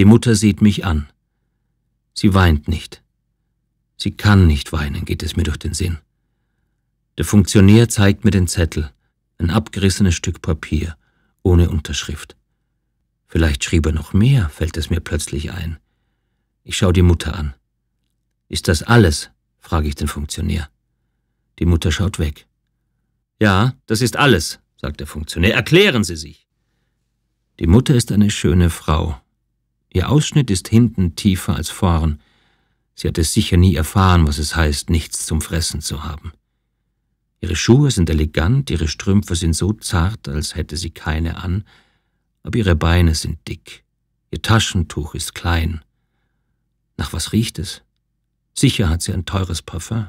Die Mutter sieht mich an. Sie weint nicht. Sie kann nicht weinen, geht es mir durch den Sinn. Der Funktionär zeigt mir den Zettel, ein abgerissenes Stück Papier, ohne Unterschrift. Vielleicht schrieb er noch mehr, fällt es mir plötzlich ein. Ich schaue die Mutter an. Ist das alles? frage ich den Funktionär. Die Mutter schaut weg. Ja, das ist alles, sagt der Funktionär. Erklären Sie sich. Die Mutter ist eine schöne Frau, Ihr Ausschnitt ist hinten tiefer als vorn. Sie hat es sicher nie erfahren, was es heißt, nichts zum Fressen zu haben. Ihre Schuhe sind elegant, ihre Strümpfe sind so zart, als hätte sie keine an, aber ihre Beine sind dick, ihr Taschentuch ist klein. Nach was riecht es? Sicher hat sie ein teures Parfum.